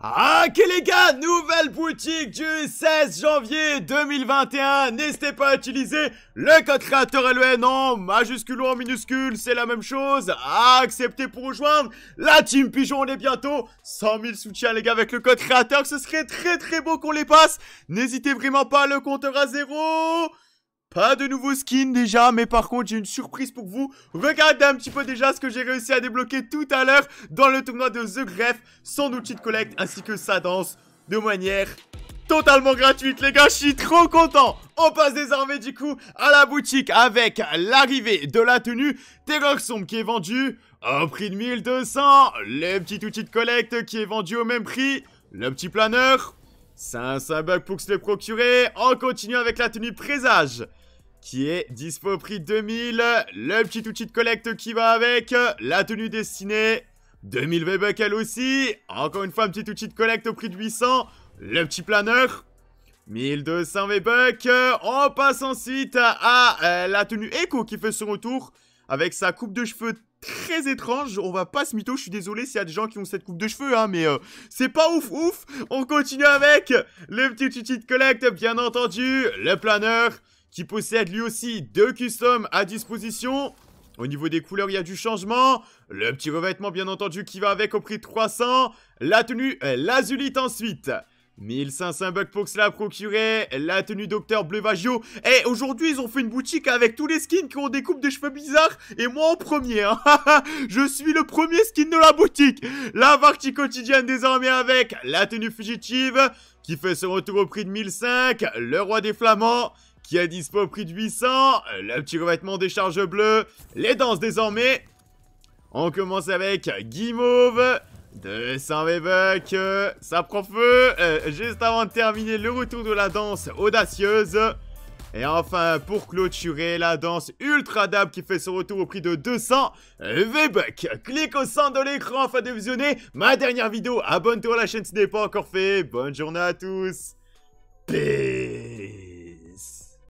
Ah, ok les gars, nouvelle boutique du 16 janvier 2021. N'hésitez pas à utiliser le code créateur LEN en majuscule ou en minuscule, c'est la même chose. Ah, acceptez pour rejoindre la team Pigeon. On est bientôt 100 000 soutiens les gars avec le code créateur. Ce serait très très beau qu'on les passe. N'hésitez vraiment pas, le compteur à zéro. Pas de nouveau skin déjà, mais par contre j'ai une surprise pour vous. Regardez un petit peu déjà ce que j'ai réussi à débloquer tout à l'heure dans le tournoi de The Greffe, son outil de collecte ainsi que sa danse de manière totalement gratuite les gars, je suis trop content On passe désormais du coup à la boutique avec l'arrivée de la tenue Terror Sombre qui est vendue au prix de 1200, le petit outil de collecte qui est vendu au même prix, le petit planeur 500 bucks pour se le procurer. On continue avec la tenue présage qui est dispo au prix 2000. Le petit outil de collecte qui va avec. La tenue destinée. 2000 V-Bucks elle aussi. Encore une fois, un petit outil de collecte au prix de 800. Le petit planeur. 1200 V-Bucks. On passe ensuite à, euh, la tenue Echo qui fait son retour avec sa coupe de cheveux très étrange. On va pas se mytho. Je suis désolé s'il y a des gens qui ont cette coupe de cheveux, hein, mais euh, c'est pas ouf ouf. On continue avec le petit de collect, bien entendu. Le planeur qui possède lui aussi deux customs à disposition. Au niveau des couleurs, il y a du changement. Le petit revêtement, bien entendu, qui va avec au prix de 300. La tenue, euh, l'azulite ensuite. 1500 bucks pour que cela procurer, la tenue docteur bleu vagio. Et eh, aujourd'hui, ils ont fait une boutique avec tous les skins qui ont des coupes de cheveux bizarres. Et moi en premier, hein. je suis le premier skin de la boutique. La partie quotidienne désormais avec la tenue fugitive qui fait son retour au prix de 1005, le roi des flamands qui a dispo au prix de 800, le petit revêtement des charges bleues, les danses désormais. On commence avec Guimauve, 200 V-Bucks, euh, ça prend feu euh, Juste avant de terminer, le retour de la danse audacieuse. Et enfin, pour clôturer, la danse Ultra Dab qui fait son retour au prix de 200 V-Bucks. Clique au centre de l'écran afin de visionner ma dernière vidéo. Abonne-toi à la chaîne si ce n'est pas encore fait. Bonne journée à tous. Peace